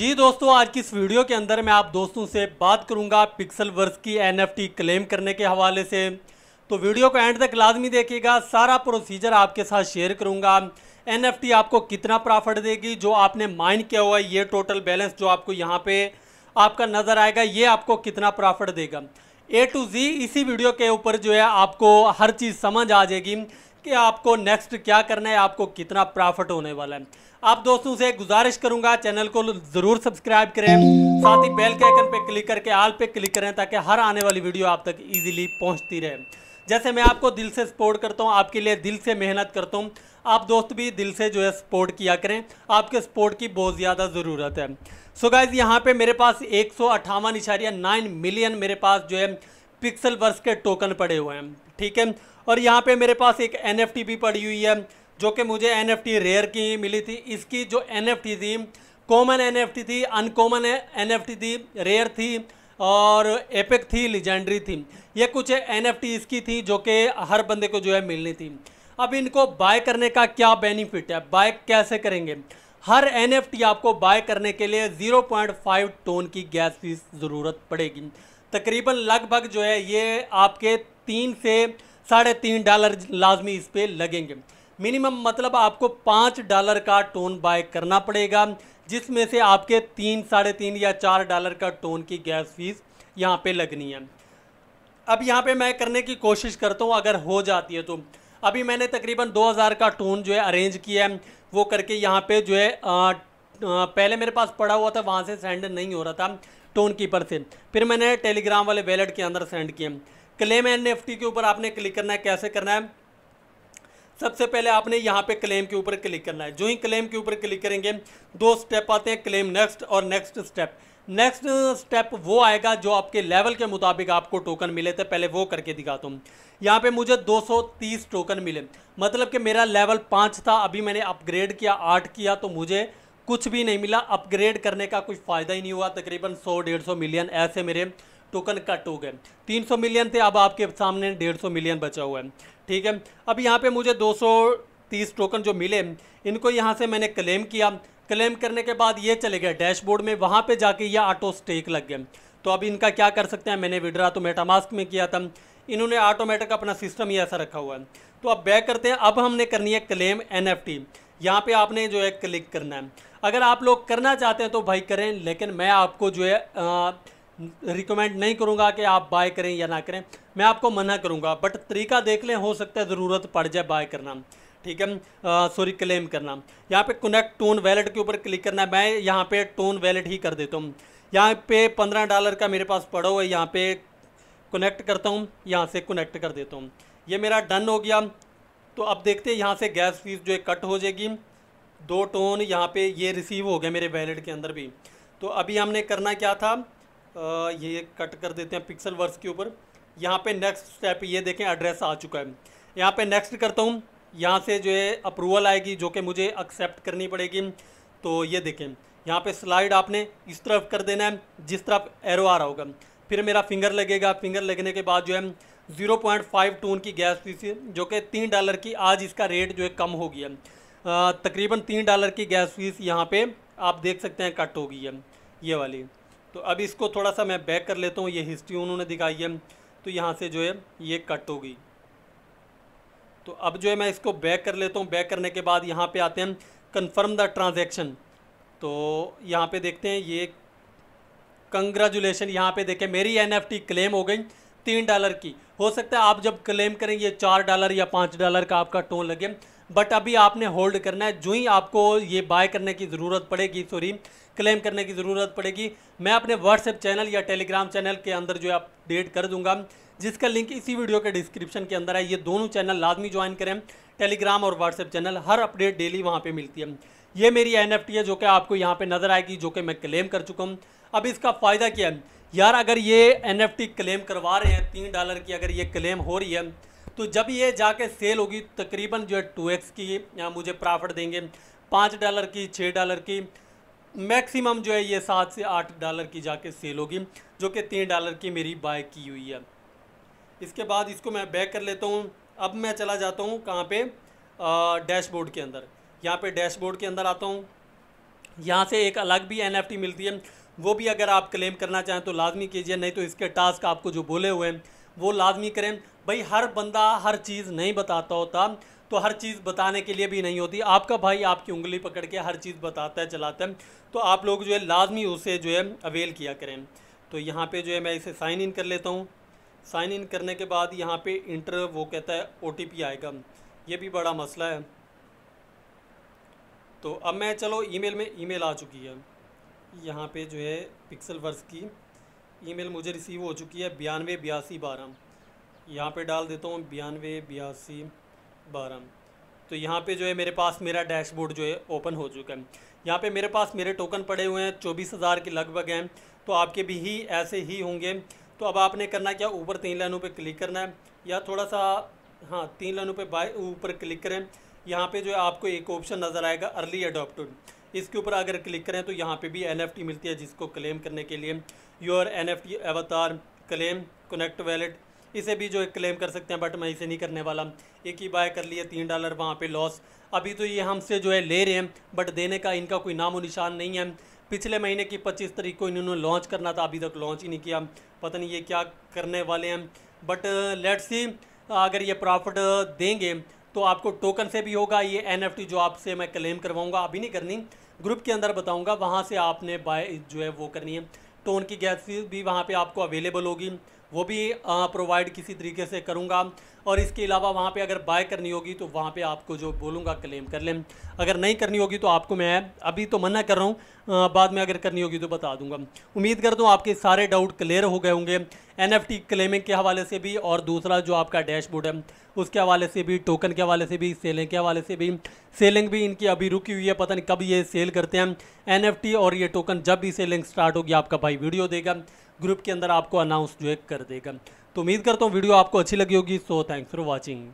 जी दोस्तों आज की इस वीडियो के अंदर मैं आप दोस्तों से बात करूंगा पिक्सल वर्स की एनएफटी क्लेम करने के हवाले से तो वीडियो को एंड तक लाजमी देखिएगा सारा प्रोसीजर आपके साथ शेयर करूंगा एनएफटी आपको कितना प्रॉफिट देगी जो आपने माइन किया हुआ है ये टोटल बैलेंस जो आपको यहाँ पे आपका नज़र आएगा ये आपको कितना प्रॉफिट देगा ए टू जी इसी वीडियो के ऊपर जो है आपको हर चीज़ समझ आ जाएगी कि आपको नेक्स्ट क्या करना है आपको कितना प्रॉफिट होने वाला है आप दोस्तों से गुजारिश करूंगा चैनल को ज़रूर सब्सक्राइब करें साथ ही बेल के आइकन पे क्लिक करके आल पे क्लिक करें ताकि हर आने वाली वीडियो आप तक इजीली पहुंचती रहे जैसे मैं आपको दिल से सपोर्ट करता हूँ आपके लिए दिल से मेहनत करता हूँ आप दोस्त भी दिल से जो है सपोर्ट किया करें आपके सपोर्ट की बहुत ज़्यादा ज़रूरत है सो गाइज़ यहाँ पे मेरे पास एक सौ मिलियन मेरे पास जो है पिक्सल वर्स के टोकन पड़े हुए हैं ठीक है और यहाँ पे मेरे पास एक एन भी पड़ी हुई है जो कि मुझे एन रेयर की मिली थी इसकी जो एन थी कॉमन एन थी अनकॉमन एन थी रेयर थी और एपेक थी लिजेंडरी थी ये कुछ एन इसकी थी जो कि हर बंदे को जो है मिलनी थी अब इनको बाय करने का क्या बेनिफिट है बाय कैसे करेंगे हर एन आपको बाय करने के लिए 0.5 टोन की गैस फीस ज़रूरत पड़ेगी तकरीबन लगभग जो है ये आपके तीन से साढ़े तीन डॉलर लाजमी इस पर लगेंगे मिनिमम मतलब आपको पाँच डॉलर का टोन बाय करना पड़ेगा जिसमें से आपके तीन साढ़े तीन या चार डॉलर का टोन की गैस फीस यहाँ पे लगनी है अब यहाँ पे मैं करने की कोशिश करता हूँ अगर हो जाती है तो अभी मैंने तकरीबन 2000 का टोन जो है अरेंज किया है वो करके यहाँ पे जो है आ, आ, पहले मेरे पास पड़ा हुआ था वहाँ से सेंड नहीं हो रहा था टोन कीपर से फिर मैंने टेलीग्राम वाले वैलेट के अंदर सेंड किए क्लेम एन एफ के ऊपर आपने क्लिक करना है कैसे करना है सबसे पहले आपने यहाँ पे क्लेम के ऊपर क्लिक करना है जो ही क्लेम के ऊपर क्लिक करेंगे दो स्टेप आते हैं क्लेम नेक्स्ट और नेक्स्ट स्टेप नेक्स्ट स्टेप वो आएगा जो आपके लेवल के मुताबिक आपको टोकन मिले थे पहले वो करके दिखाता हूँ यहाँ पे मुझे 230 टोकन मिले मतलब कि मेरा लेवल पाँच था अभी मैंने अपग्रेड किया आठ किया तो मुझे कुछ भी नहीं मिला अपग्रेड करने का कुछ फ़ायदा ही नहीं हुआ तकरीबन सौ डेढ़ सौ मिलियन ऐसे मेरे टोकन कट हो गए 300 मिलियन थे अब आपके सामने 150 मिलियन बचा हुआ है ठीक है अब यहाँ पे मुझे 230 टोकन जो मिले इनको यहाँ से मैंने क्लेम किया क्लेम करने के बाद ये चले गए डैशबोर्ड में वहाँ पर जाके ये ऑटो स्टेक लग गए तो अब इनका क्या कर सकते हैं मैंने विड्रा तो मेटामास्क में किया था इन्होंने ऑटोमेटिक अपना सिस्टम ही ऐसा रखा हुआ है तो अब बैक करते हैं अब हमने करनी है क्लेम एन यहाँ पे आपने जो है क्लिक करना है अगर आप लोग करना चाहते हैं तो भाई करें लेकिन मैं आपको जो है रिकमेंड नहीं करूँगा कि आप बाय करें या ना करें मैं आपको मना करूँगा बट तरीका देख लें हो सकता है ज़रूरत पड़ जाए बाय करना ठीक है सॉरी क्लेम करना यहाँ पे कनेक्ट टोन वैलेट के ऊपर क्लिक करना है मैं यहाँ पे टोन वैलेट ही कर देता हूँ यहाँ पे पंद्रह डॉलर का मेरे पास पड़ा हुआ है यहाँ पे कनेक्ट करता हूँ यहाँ से कनेक्ट कर देता हूँ ये मेरा डन हो गया तो अब देखते हैं यहाँ से गैस फीस जो है कट हो जाएगी दो टोन यहाँ पे ये रिसीव हो गया मेरे वैलेट के अंदर भी तो अभी हमने करना क्या था आ, ये कट कर देते हैं पिक्सल वर्स के ऊपर यहाँ पे नेक्स्ट स्टेप ये देखें एड्रेस आ चुका है यहाँ पे नेक्स्ट करता हूँ यहाँ से जो है अप्रूवल आएगी जो कि मुझे एक्सेप्ट करनी पड़ेगी तो ये देखें यहाँ पर स्लाइड आपने इस तरफ कर देना है जिस तरफ एरो आ रहा होगा फिर मेरा फिंगर लगेगा फिंगर लगने के बाद जो है ज़ीरो पॉइंट फाइव टू की गैस फीस जो कि तीन डॉलर की आज इसका रेट जो है कम हो गया तकरीबन तीन डॉलर की गैस फीस यहाँ पे आप देख सकते हैं कट हो गई है ये वाली तो अब इसको थोड़ा सा मैं बैक कर लेता हूँ ये हिस्ट्री उन्होंने दिखाई है तो यहाँ से जो है ये कट होगी तो अब जो है मैं इसको बैक कर लेता हूँ बैक करने के बाद यहाँ पे आते हैं कंफर्म द ट्रांजैक्शन तो यहाँ पे देखते हैं ये कंग्रेचुलेशन यहाँ पे देखें मेरी एनएफटी क्लेम हो गई तीन डॉलर की हो सकता है आप जब क्लेम करेंगे चार डॉलर या पाँच डॉलर का आपका टोन लगे बट अभी आपने होल्ड करना है जो ही आपको ये बाय करने की ज़रूरत पड़ेगी सॉरी क्लेम करने की ज़रूरत पड़ेगी मैं अपने व्हाट्सएप चैनल या टेलीग्राम चैनल के अंदर जो है अपडेट कर दूंगा जिसका लिंक इसी वीडियो के डिस्क्रिप्शन के अंदर है ये दोनों चैनल लाजमी ज्वाइन करें टेलीग्राम और व्हाट्सएप चैनल हर अपडेट डेली वहाँ पर मिलती है ये मेरी एन है जो कि आपको यहाँ पर नज़र आएगी जो कि मैं क्लेम कर चुका हूँ अब इसका फ़ायदा क्या है यार अगर ये एन क्लेम करवा रहे हैं तीन डॉलर की अगर ये क्लेम हो रही है तो जब ये जाके सेल होगी तकरीबन जो है टू एक्स की मुझे प्रॉफिट देंगे पाँच डॉलर की छः डॉलर की मैक्सिमम जो है ये सात से आठ डॉलर की जाके सेल होगी जो कि तीन डॉलर की मेरी बाय की हुई है इसके बाद इसको मैं बैक कर लेता हूँ अब मैं चला जाता हूँ कहाँ पर डैशबोर्ड के अंदर यहाँ पे डैशबोर्ड के अंदर आता हूँ यहाँ से एक अलग भी एन मिलती है वो भी अगर आप क्लेम करना चाहें तो लाजमी कीजिए नहीं तो इसके टास्क आपको जो बोले हुए हैं वो लाजमी करें भाई हर बंदा हर चीज़ नहीं बताता होता तो हर चीज़ बताने के लिए भी नहीं होती आपका भाई आपकी उंगली पकड़ के हर चीज़ बताता है चलाता है तो आप लोग जो है लाजमी उसे जो है अवेल किया करें तो यहाँ पे जो है मैं इसे साइन इन कर लेता हूँ साइन इन करने के बाद यहाँ पे इंटर वो कहता है ओ आएगा ये भी बड़ा मसला है तो अब मैं चलो ईमेल में ईमेल आ चुकी है यहाँ पे जो है पिक्सल वर्स की ईमेल मुझे रिसीव हो चुकी है बयानवे बयासी बारह यहाँ पे डाल देता हूँ बयानवे बयासी बारह तो यहाँ पे जो है मेरे पास मेरा डैशबोर्ड जो है ओपन हो चुका है यहाँ पे मेरे पास मेरे टोकन पड़े हुए हैं चौबीस हज़ार के लगभग हैं तो आपके भी ही ऐसे ही होंगे तो अब आपने करना क्या ऊपर तीन लाइनों पे क्लिक करना है या थोड़ा सा हाँ तीन लाइनों पे बाय ऊपर क्लिक करें यहाँ पे जो है आपको एक ऑप्शन नज़र आएगा अर्ली अडोप्टड इसके ऊपर अगर क्लिक करें तो यहाँ पे भी एन मिलती है जिसको क्लेम करने के लिए your N F T avatar claim connect wallet इसे भी जो है क्लेम कर सकते हैं बट मैं इसे नहीं करने वाला एक ही बाय कर लिया तीन डॉलर वहाँ पर लॉस अभी तो ये हमसे जो है ले रहे हैं बट देने का इनका कोई नामो निशान नहीं है पिछले महीने की पच्चीस तारीख को इन्होंने लॉन्च करना था अभी तक लॉन्च ही नहीं किया पता नहीं ये क्या करने वाले हैं बट लेट्स सी अगर ये प्रॉफिट uh, देंगे तो आपको टोकन से भी होगा ये एन जो आपसे मैं क्लेम करवाऊँगा अभी नहीं करनी ग्रुप के अंदर बताऊँगा वहाँ से आपने बाय जो है वो करनी है टोन की गैस भी वहाँ पर आपको अवेलेबल होगी वो भी प्रोवाइड किसी तरीके से करूँगा और इसके अलावा वहाँ पे अगर बाय करनी होगी तो वहाँ पे आपको जो बोलूँगा क्लेम कर लें अगर नहीं करनी होगी तो आपको मैं अभी तो मना कर रहा हूँ बाद में अगर करनी होगी तो बता दूँगा उम्मीद करता हूँ आपके सारे डाउट क्लियर हो गए होंगे एन क्लेमिंग के हवाले से भी और दूसरा जो आपका डैशबोर्ड है उसके हवाले से भी टोकन के हवाले से भी सेलिंग के हवाले से भी सेलिंग भी इनकी अभी रुकी हुई है पता नहीं कब ये सेल करते हैं एन और ये टोकन जब भी सेलिंग स्टार्ट होगी आपका भाई वीडियो देगा ग्रुप के अंदर आपको अनाउंस जो है कर देगा तो उम्मीद करता हूँ वीडियो आपको अच्छी लगी होगी सो थैंक्स फॉर वॉचिंग